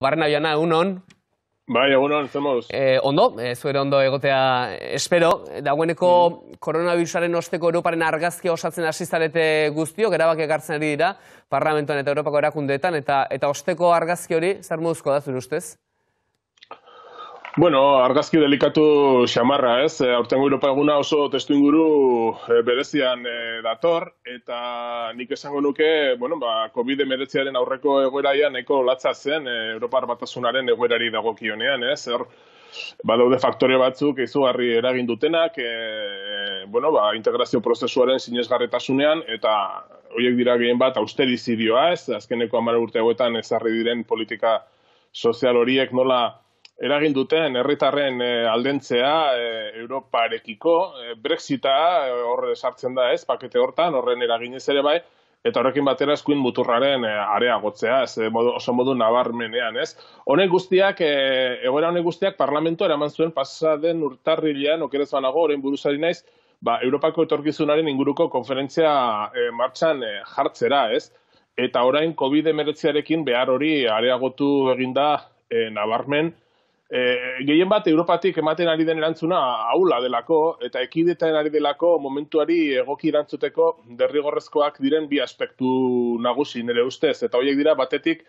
Barrena joana, hon. Bai, egunon, zemoz. Eh, ondo, eh, zuere ondo egotea eh, espero. Dagoeneko mm. koronavirusaren osteko Europaren argazkia osatzen asistarete guztio, gerabak egartzen ari dira, parlamentoan eta Europako erakundeetan, eta, eta osteko argazki hori, zer moduzko da zuen ustez? Bueno, argazki delikatu xamarra, ez? E, aurtengo Europa eguna oso testu inguru eh, berezian eh, dator, eta nik esango nuke, bueno, ba, COVID-19 aurreko egoeraia eko latza zen e, Europar batasunaren egoerari dagokionean, ez? zer ba, daude faktore batzuk izugarri eragin dutenak, e, bueno, ba, integrazio prozesuaren sinesgarretasunean, eta horiek dira gehien bat austerizidioa, ez? Azkeneko amara urte hauetan ezarri diren politika sozial horiek nola, eragin duten herritarren e, aldentzea eh, Europarekiko, eh, Brexita hor sartzen da ez, pakete hortan, horren eraginez ere bai, eta horrekin batera eskuin muturraren areagotzea, ez, modu, oso modu nabarmenean, ez. Honek guztiak, e, egoera honek guztiak, parlamento eraman zuen den urtarrilean, okerez banago, orain buruzari naiz, ba, Europako etorkizunaren inguruko konferentzia e, martxan jartzera, ez. Eta orain COVID-19 behar hori areagotu eginda e, nabarmen, e, gehien bat Europatik ematen ari den erantzuna aula delako eta ekidetan ari delako momentuari egoki erantzuteko derrigorrezkoak diren bi aspektu nagusi nire ustez. Eta horiek dira batetik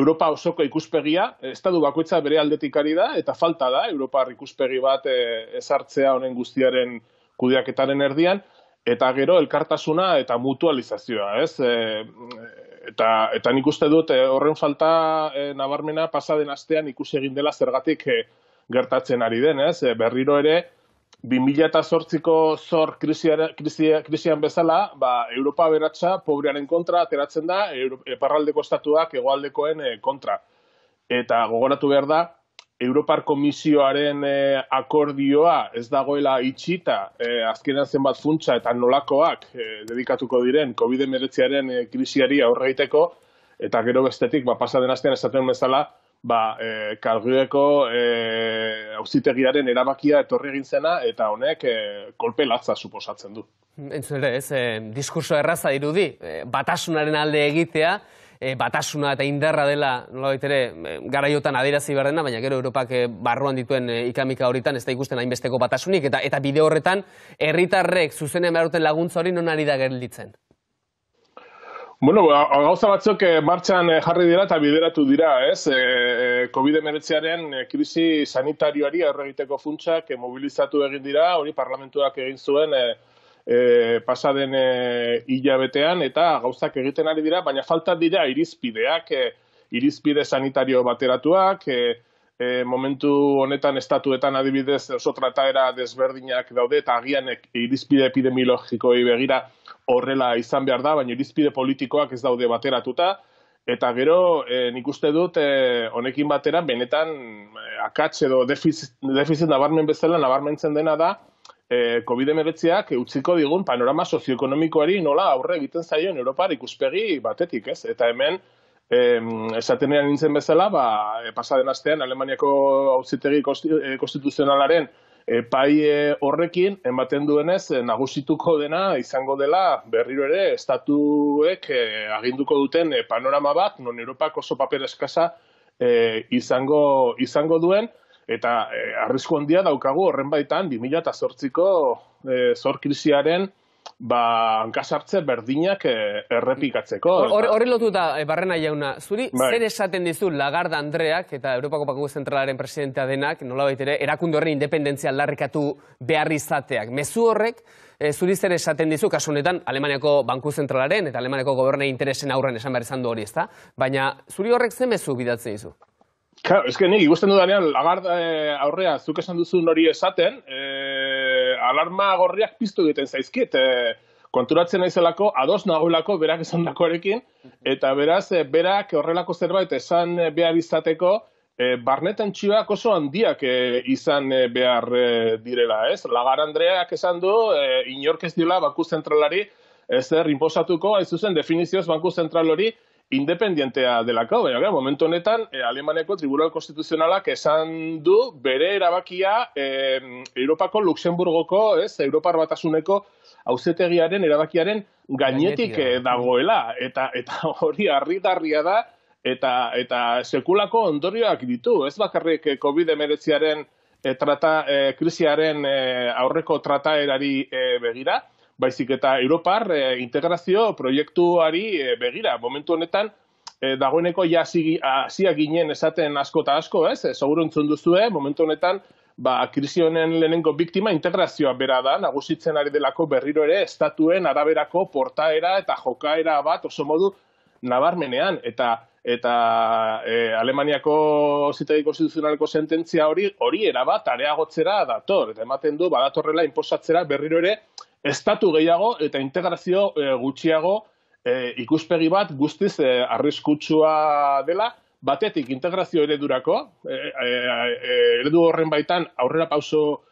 Europa osoko ikuspegia, estadu bakoitza bere aldetik ari da, eta falta da, Europar ikuspegi bat e, ezartzea honen guztiaren kudeaketaren erdian, eta gero elkartasuna eta mutualizazioa, ez? E, eta, eta nik uste dut eh, horren falta eh, nabarmena pasaden astean ikusi egin dela zergatik eh, gertatzen ari denez. berriro ere, 2008ko zor krizian bezala, ba, Europa beratza pobrearen kontra ateratzen da, parraldeko eparraldeko estatuak egoaldekoen kontra. Eta gogoratu behar da, Europar Komisioaren eh, akordioa ez dagoela itxita, e, eh, azkenan zenbat funtsa eta nolakoak e, dedikatuko diren COVID-19 e, krisiari aurreiteko, eta gero bestetik, ba, pasaden astean esaten bezala, ba, e, kargueko e, auzitegiaren erabakia etorri egin zena, eta honek e, kolpe latza suposatzen du. Entzule, ez, e, diskurso erraza irudi, e, batasunaren alde egitea, E, batasuna eta indarra dela, nola baitere, e, garaiotan adierazi behar dena, baina gero Europak e, barruan dituen ikamika horitan ez da ikusten hainbesteko batasunik, eta eta bide horretan, herritarrek zuzenean behar duten laguntza hori non ari da gerlitzen? Bueno, ba, gauza batzuk eh, martxan eh, jarri dira eta bideratu dira, ez? eh, covid 19 aren krisi sanitarioari aurre egiteko funtsak eh, mobilizatu egin dira, hori parlamentuak egin zuen, eh, e, pasaden e, hilabetean, eta gauzak egiten ari dira, baina falta dira irizpideak, e, irizpide sanitario bateratuak, e, e, momentu honetan estatuetan adibidez oso trataera desberdinak daude, eta agian irizpide epidemiologikoi begira horrela izan behar da, baina irizpide politikoak ez daude bateratuta, Eta gero, e, nik uste dut, honekin batera, benetan eh, edo defizit, defizit nabarmen bezala, nabarmentzen dena da, e, eh, covid eak utziko digun panorama sozioekonomikoari nola aurre egiten zaion Europar ikuspegi batetik, ez? Eta hemen, em, esaten nintzen bezala, ba, eh, pasaden astean Alemaniako auzitegi eh, konstituzionalaren paie horrekin ematen duenez nagusituko dena izango dela berriro ere estatuek e, aginduko duten panorama bat non Europak oso paper eskasa e, izango izango duen Eta e, arrisku handia daukagu horren baitan 2008ko e, eh, zor krisiaren ba, hankasartze berdinak e, errepikatzeko. Hor, lotuta, lotu barrena jauna, zuri bai. zer esaten dizu Lagarda Andreak eta Europako Paku Zentralaren presidentea denak, nola baitere, erakundu horren independentzia aldarrikatu behar izateak. Mezu horrek, e, zuri zer esaten dizu, kasunetan, Alemaniako Banku Zentralaren eta Alemaniako Gobernei Interesen aurren esan behar izan du hori, ezta? Baina, zuri horrek zen mezu bidatzen dizu? Claro, es que ni danean eh, aurrea zuk esan duzu hori esaten, eh, alarma gorriak piztu egiten zaizkit, eh, konturatzen naizelako ados nagolako berak esandakoarekin eta beraz eh, berak horrelako zerbait esan eh, behar izateko barnetan txibak oso handiak izan behar direla, ez? Lagar Andreak esan du inorkez inork ez dila baku zentralari ez zer inposatuko, hain zuzen definizioz banku zentral hori independientea delako, baina gara, momentu honetan, e, eh, Alemaneko Tribunal Konstituzionalak esan du bere erabakia e, Europako Luxemburgoko, ez, Europar batasuneko auzetegiaren erabakiaren gainetik eh, eh. dagoela, eta, eta hori harri da, eta, eta sekulako ondorioak ditu, ez bakarrik COVID-19 aren trata, krisiaren aurreko trataerari e, begira, baizik eta Europar eh, integrazio proiektuari eh, begira, momentu honetan eh, dagoeneko hasia ginen esaten asko eta asko, ez? E, Seguru duzu, momentu honetan ba, krisi honen lehenengo biktima integrazioa bera da, nagusitzen ari delako berriro ere estatuen araberako portaera eta jokaera bat oso modu nabarmenean eta eta Alemaniako zitegi konstituzionaleko sententzia hori hori era bat, areagotzera dator eta ematen du badatorrela inposatzera berriro ere estatu gehiago eta integrazio eh, gutxiago eh, ikuspegi bat guztiz e, arriskutsua dela, batetik integrazio eredurako, e, eredu horren baitan aurrera pauso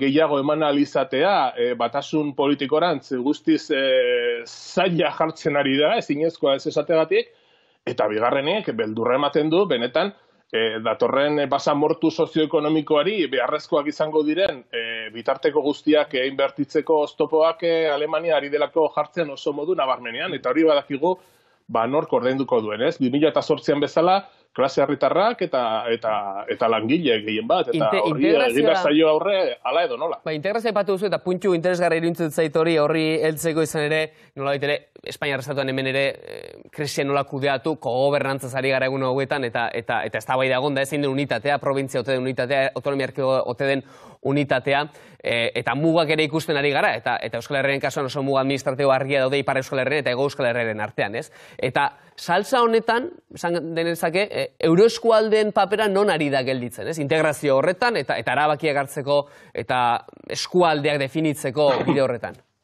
gehiago eman alizatea, e, batasun politikorantz guztiz e, zaila jartzen ari da, ezinezkoa ez esategatik, eta bigarrenek beldurra ematen du, benetan, e, datorren eh, mortu sozioekonomikoari beharrezkoak izango diren e, bitarteko guztiak egin bertitzeko oztopoak e, Alemania ari delako jartzen oso modu nabarmenean, eta hori badakigu ba nork ordainduko duen, ez? 2008an bezala, klase harritarrak eta, eta, eta langile gehien bat, eta hori egin zaio aurre, ala edo nola. Ba, integrazio epatu duzu eta puntu interesgarri irintzen zait hori horri heltzeko izan ere, nola ere, Espainiar Estatuan hemen ere e, eh, krisia nola kudeatu, ari gara egun hauetan, eta, eta, eta ez da bai ezin den unitatea, provintzia ote den unitatea, autonomia ote den unitatea, eh, eta mugak ere ikusten ari gara, eta, eta Euskal Herren kasuan oso muga administratibo argia daude ipar Euskal Herren eta ego Euskal artean, ez? Eta salsa honetan, esan denezake, e, eh, papera non ari da gelditzen, ez? Integrazio horretan, eta, eta arabakiak hartzeko, eta eskualdeak definitzeko bide horretan.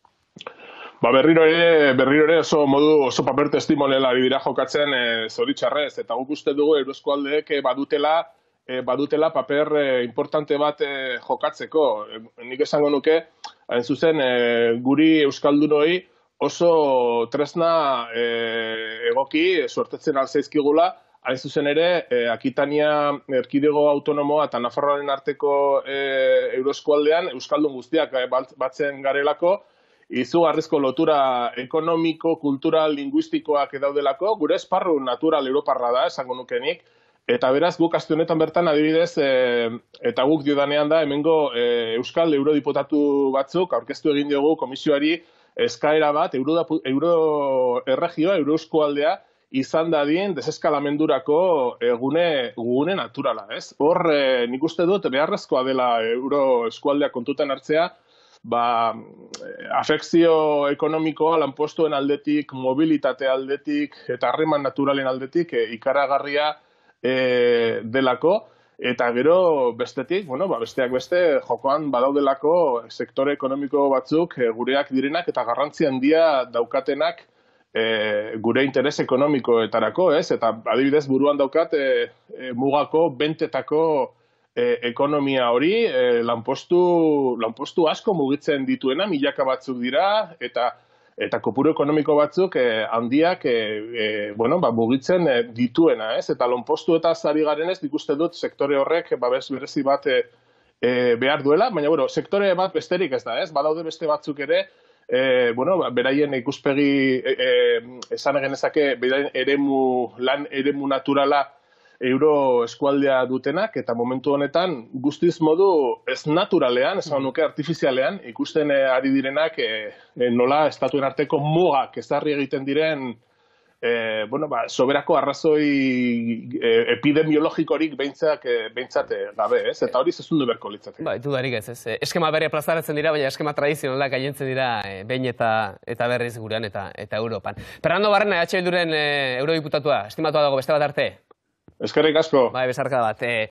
Ba, berriro ere, berriro ere, oso modu, oso paper testimonela bidira jokatzen e, zoritxarrez, eta guk uste dugu eurosko eh, badutela, eh, badutela paper e, importante bat jokatzeko. nik esango nuke, hain zuzen, e, guri euskaldunoi oso tresna e, egoki, e, suertetzen alzaizkigula, hain zuzen ere, e, akitania erkidego autonomoa eta nafarroaren arteko e, euskaldun guztiak batzen garelako, izugarrizko lotura ekonomiko, kultural, linguistikoak edaudelako, gure esparru natural europarra da, esango nukenik, eta beraz guk aste honetan bertan adibidez, eh, eta guk diodanean da, hemengo eh, Euskal Eurodiputatu batzuk aurkeztu egin diogu komisioari eskaera bat, euro, euro Eurosko aldea, izan dadien deseskalamendurako egune gune naturala, ez? Hor, e, nik uste dut, beharrezkoa dela Euroeskualdea eskualdea kontutan hartzea, ba, eh, afekzio ekonomikoa lanpostuen aldetik, mobilitate aldetik eta harreman naturalen aldetik eh, ikaragarria eh, delako. Eta gero bestetik, bueno, ba, besteak beste jokoan badaudelako sektore ekonomiko batzuk gureak direnak eta garrantzi handia daukatenak gure interes ekonomikoetarako, ez? Eta adibidez buruan daukat e, mugako bentetako E, ekonomia hori e, lanpostu, lanpostu asko mugitzen dituena milaka batzuk dira eta eta kopuru ekonomiko batzuk e, handiak bueno, ba, mugitzen e, dituena ez eta lanpostu eta sari ez ikuste dut sektore horrek ba berezi bat e, behar duela baina bueno sektore bat besterik ez da ez badaude beste batzuk ere E, bueno, ba, beraien ikuspegi e, e, esan egenezake, beraien eremu, lan eremu naturala euro eskualdea dutenak, eta momentu honetan guztiz modu ez naturalean, ez nuke artifizialean, ikusten eh, ari direnak eh, eh, nola estatuen arteko mugak ezarri egiten diren bueno, ba, soberako arrazoi epidemiologikorik behintzat beintzate gabe, ez? Eta hori du berko litzate. Ba, itu ez, ez. Eskema berria plazaratzen dira, baina eskema tradizionalak gaientzen dira behin eta, eta berriz gurean eta, eta Europan. Fernando Barrena, EH Bilduren e, eurodiputatua, estimatua dago, beste bat arte? Eskerrik asko. Bai, besarka bat. Eh.